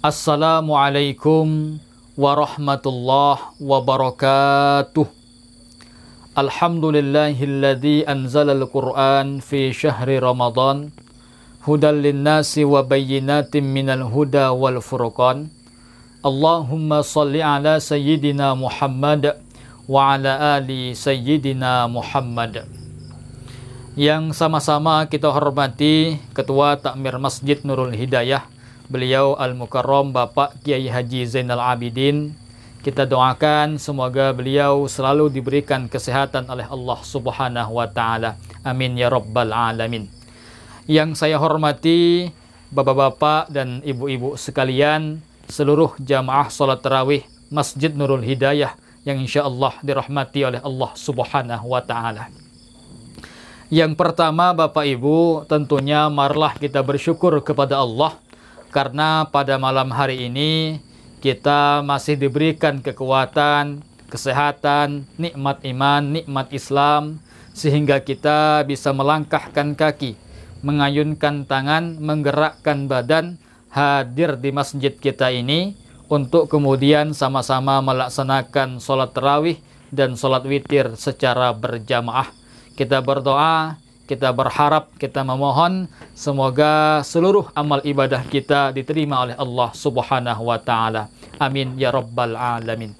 Assalamualaikum warahmatullahi wabarakatuh. Alhamdulillahilladzi al Qur'an fi syahri Ramadan hudan linnasi wa bayyinatin minal huda wal furqan. Allahumma salli ala sayyidina Muhammad wa ala ali sayyidina Muhammad. Yang sama-sama kita hormati Ketua Takmir Masjid Nurul Hidayah beliau Al-Mukarram Bapak Kiai Haji Zainal Abidin. Kita doakan semoga beliau selalu diberikan kesehatan oleh Allah Subhanahu wa taala. Amin ya rabbal alamin. Yang saya hormati Bapak-bapak dan ibu-ibu sekalian, seluruh jamaah salat tarawih Masjid Nurul Hidayah yang insya Allah dirahmati oleh Allah Subhanahu wa taala. Yang pertama Bapak Ibu, tentunya marilah kita bersyukur kepada Allah karena pada malam hari ini kita masih diberikan kekuatan, kesehatan, nikmat iman, nikmat Islam, sehingga kita bisa melangkahkan kaki, mengayunkan tangan, menggerakkan badan, hadir di masjid kita ini untuk kemudian sama-sama melaksanakan sholat terawih dan sholat witir secara berjamaah. Kita berdoa, kita berharap, kita memohon semoga seluruh amal ibadah kita diterima oleh Allah Subhanahu wa taala. Amin ya rabbal alamin.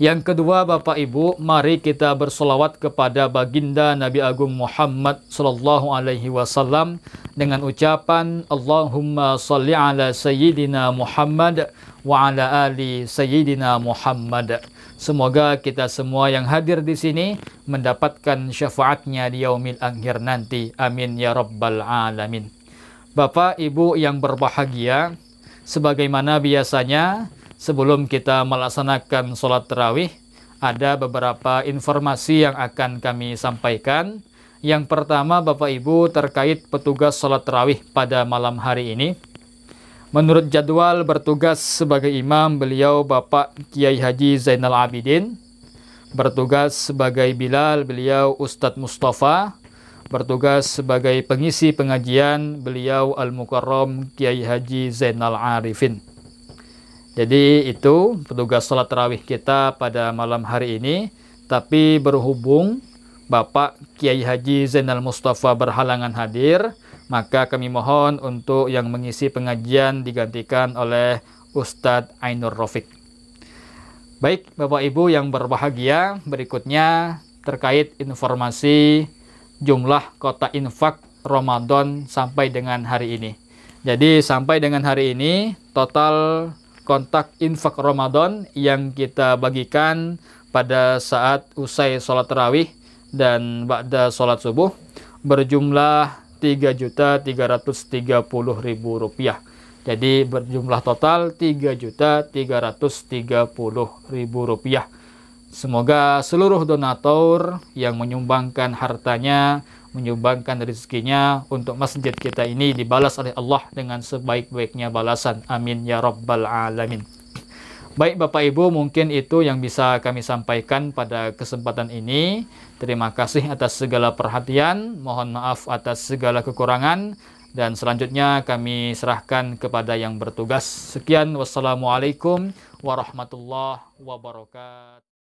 Yang kedua Bapak Ibu, mari kita bersolawat kepada baginda Nabi Agung Muhammad sallallahu alaihi wasallam dengan ucapan Allahumma salli ala sayyidina Muhammad wa ala ali sayyidina Muhammad. Semoga kita semua yang hadir di sini mendapatkan syafaatnya di yaumil akhir nanti. Amin ya rabbal alamin. Bapak Ibu yang berbahagia, sebagaimana biasanya sebelum kita melaksanakan sholat terawih, ada beberapa informasi yang akan kami sampaikan yang pertama Bapak Ibu terkait petugas sholat terawih pada malam hari ini. Menurut jadwal bertugas sebagai imam beliau Bapak Kiai Haji Zainal Abidin, bertugas sebagai Bilal beliau Ustadz Mustafa, bertugas sebagai pengisi pengajian beliau Al-Mukarram Kiai Haji Zainal Arifin. Jadi itu petugas sholat terawih kita pada malam hari ini, tapi berhubung Bapak Kiai Haji Zainal Mustafa berhalangan hadir, maka kami mohon untuk yang mengisi pengajian digantikan oleh Ustadz Ainur Rofiq. Baik, Bapak Ibu yang berbahagia, berikutnya terkait informasi jumlah kota infak Ramadan sampai dengan hari ini. Jadi sampai dengan hari ini total kontak infak Ramadan yang kita bagikan pada saat usai sholat terawih dan ba'da sholat subuh berjumlah 3.330.000 rupiah. Jadi berjumlah total 3.330.000 rupiah. Semoga seluruh donatur yang menyumbangkan hartanya, menyumbangkan rezekinya untuk masjid kita ini dibalas oleh Allah dengan sebaik-baiknya balasan. Amin ya rabbal alamin. Baik Bapak Ibu, mungkin itu yang bisa kami sampaikan pada kesempatan ini. Terima kasih atas segala perhatian, mohon maaf atas segala kekurangan, dan selanjutnya kami serahkan kepada yang bertugas. Sekian, wassalamualaikum warahmatullahi wabarakatuh.